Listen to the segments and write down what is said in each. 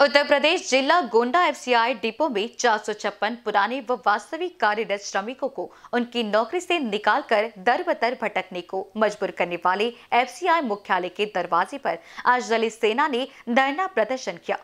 उत्तर प्रदेश जिला Gonda FCI depot में चार पुराने व वास्तविक कार्यरत श्रमिकों को उनकी नौकरी से निकालकर दर बदर भटकने को मजबूर करने वाले एफसीआई मुख्यालय के दरवाजे पर आज दलित सेना ने धरना प्रदर्शन किया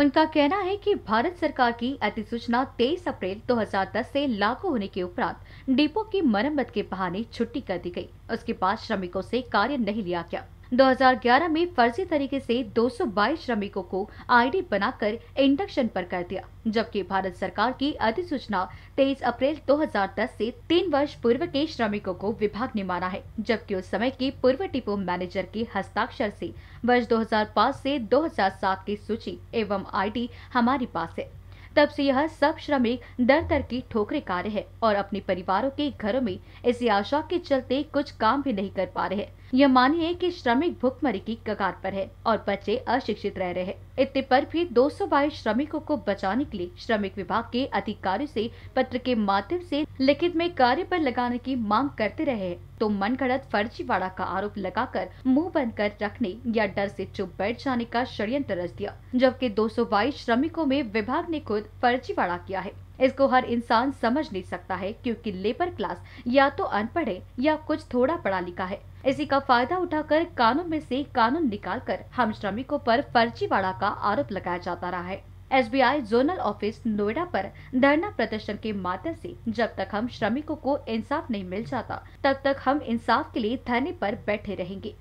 उनका कहना है कि भारत सरकार की अधिसूचना 23 अप्रैल 2010 से लागू होने के उपरांत डिपो की मरम्मत के बहाने छुट्टी कर दी गई उसके बाद श्रमिकों से कार्य नहीं लिया गया 2011 में फर्जी तरीके से 222 श्रमिकों को आईडी बनाकर इंडक्शन पर कर दिया जबकि भारत सरकार की अधिसूचना 23 अप्रैल 2010 से तीन वर्ष पूर्व के श्रमिकों को विभाग ने माना है जबकि उस समय के पूर्व डिपो मैनेजर के हस्ताक्षर से वर्ष 2005 से 2007 की सूची एवं आईडी हमारे पास है तब से यह सब श्रमिक दर दर की ठोकरे खा रहे हैं और अपने परिवारों के घरों में इसी आशा के चलते कुछ काम भी नहीं कर पा रहे हैं यह मानिए कि श्रमिक भुखमरी की कगार पर है और बच्चे अशिक्षित रह रहे हैं इतने पर भी 222 श्रमिकों को बचाने के लिए श्रमिक विभाग के अधिकारियों से पत्र के माध्यम से लिखित में कार्य पर लगाने की मांग करते रहे तो मनगढ़ंत फर्जीवाड़ा का आरोप लगाकर मुंह बंद कर रखने या डर से चुप बैठ जाने का षड्यंत्र रच दिया जबकि दो श्रमिकों में विभाग ने खुद खुद फर्जीवाड़ा किया है इसको हर इंसान समझ नहीं सकता है क्योंकि लेबर क्लास या तो अनपढ़ है या कुछ थोड़ा पढ़ा लिखा है इसी का फायदा उठाकर कानून में से कानून निकालकर हम श्रमिकों पर फर्जीवाड़ा का आरोप लगाया जाता रहा है एसबीआई जोनल ऑफिस नोएडा पर धरना प्रदर्शन के माध्यम से जब तक हम श्रमिकों को इंसाफ नहीं मिल जाता तब तक हम इंसाफ के लिए धरने पर बैठे रहेंगे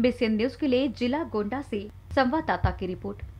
बीसीएन न्यूज के लिए जिला गोंडा से संवाददाता की रिपोर्ट